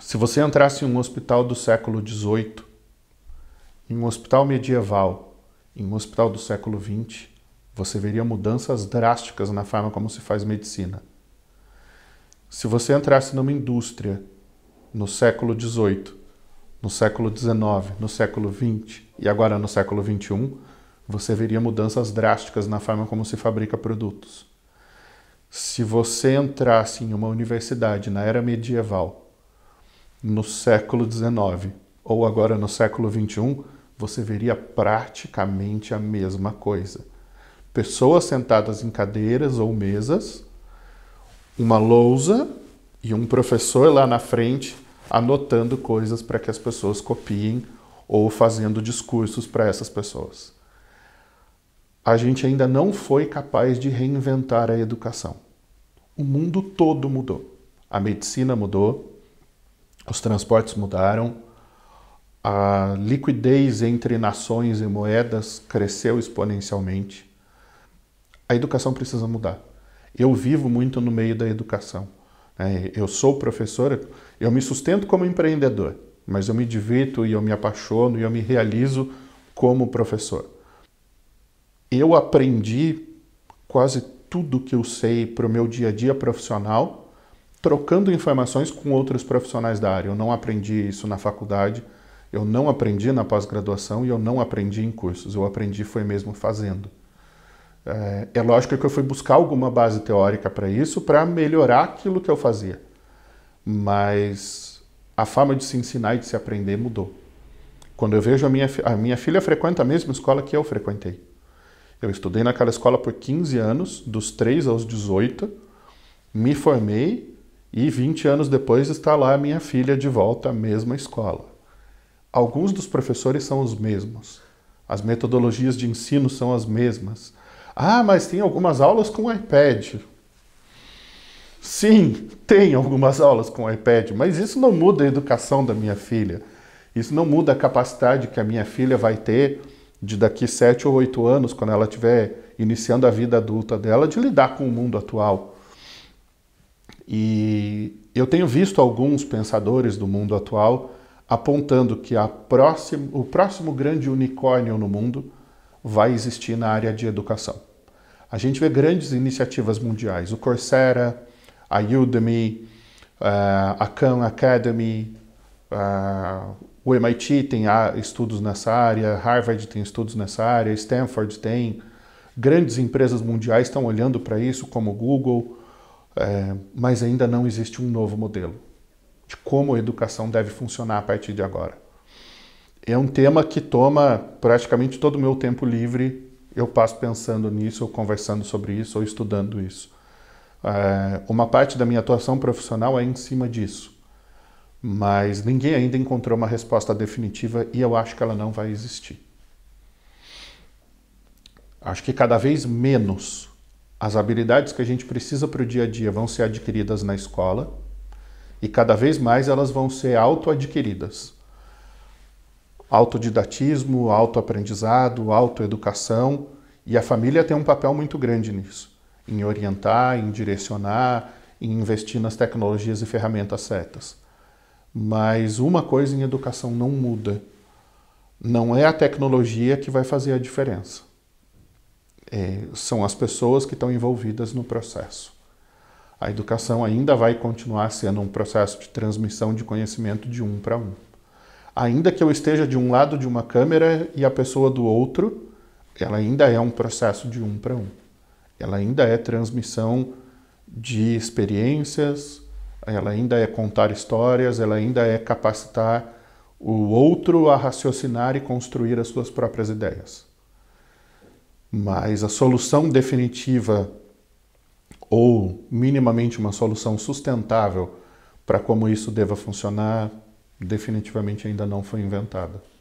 Se você entrasse em um hospital do século XVIII, em um hospital medieval, em um hospital do século XX, você veria mudanças drásticas na forma como se faz medicina. Se você entrasse numa indústria no século XVIII, no século XIX, no século XX e agora no século XXI, você veria mudanças drásticas na forma como se fabrica produtos. Se você entrasse em uma universidade na era medieval, no século XIX ou agora no século XXI, você veria praticamente a mesma coisa. Pessoas sentadas em cadeiras ou mesas, uma lousa e um professor lá na frente anotando coisas para que as pessoas copiem ou fazendo discursos para essas pessoas. A gente ainda não foi capaz de reinventar a educação. O mundo todo mudou. A medicina mudou, os transportes mudaram, a liquidez entre nações e moedas cresceu exponencialmente. A educação precisa mudar. Eu vivo muito no meio da educação. Né? Eu sou professora, eu me sustento como empreendedor, mas eu me divirto e eu me apaixono e eu me realizo como professor. Eu aprendi quase tudo que eu sei para o meu dia a dia profissional trocando informações com outros profissionais da área. Eu não aprendi isso na faculdade, eu não aprendi na pós-graduação e eu não aprendi em cursos. Eu aprendi foi mesmo fazendo. É, é lógico que eu fui buscar alguma base teórica para isso, para melhorar aquilo que eu fazia. Mas a forma de se ensinar e de se aprender mudou. Quando eu vejo a minha, a minha filha frequenta a mesma escola que eu frequentei. Eu estudei naquela escola por 15 anos, dos 3 aos 18, me formei e 20 anos depois está lá a minha filha de volta à mesma escola. Alguns dos professores são os mesmos. As metodologias de ensino são as mesmas. Ah, mas tem algumas aulas com iPad. Sim, tem algumas aulas com iPad, mas isso não muda a educação da minha filha. Isso não muda a capacidade que a minha filha vai ter de daqui sete ou oito anos, quando ela estiver iniciando a vida adulta dela, de lidar com o mundo atual. E eu tenho visto alguns pensadores do mundo atual apontando que próximo, o próximo grande unicórnio no mundo vai existir na área de educação. A gente vê grandes iniciativas mundiais, o Coursera, a Udemy, eh, a Khan Academy, eh, o MIT tem estudos nessa área, Harvard tem estudos nessa área, Stanford tem. Grandes empresas mundiais estão olhando para isso, como Google, é, mas ainda não existe um novo modelo de como a educação deve funcionar a partir de agora. É um tema que toma praticamente todo o meu tempo livre. Eu passo pensando nisso, ou conversando sobre isso, ou estudando isso. É, uma parte da minha atuação profissional é em cima disso. Mas ninguém ainda encontrou uma resposta definitiva e eu acho que ela não vai existir. Acho que cada vez menos as habilidades que a gente precisa para o dia a dia vão ser adquiridas na escola e cada vez mais elas vão ser autoadquiridas. Autodidatismo, autoaprendizado, autoeducação e a família tem um papel muito grande nisso, em orientar, em direcionar, em investir nas tecnologias e ferramentas certas. Mas uma coisa em educação não muda. Não é a tecnologia que vai fazer a diferença é, são as pessoas que estão envolvidas no processo. A educação ainda vai continuar sendo um processo de transmissão de conhecimento de um para um. Ainda que eu esteja de um lado de uma câmera e a pessoa do outro, ela ainda é um processo de um para um. Ela ainda é transmissão de experiências, ela ainda é contar histórias, ela ainda é capacitar o outro a raciocinar e construir as suas próprias ideias. Mas a solução definitiva ou minimamente uma solução sustentável para como isso deva funcionar definitivamente ainda não foi inventada.